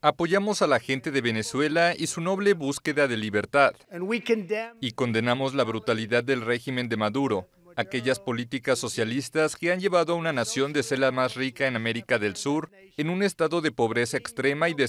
Apoyamos a la gente de Venezuela y su noble búsqueda de libertad. Y condenamos la brutalidad del régimen de Maduro, aquellas políticas socialistas que han llevado a una nación de ser la más rica en América del Sur en un estado de pobreza extrema y desesperación.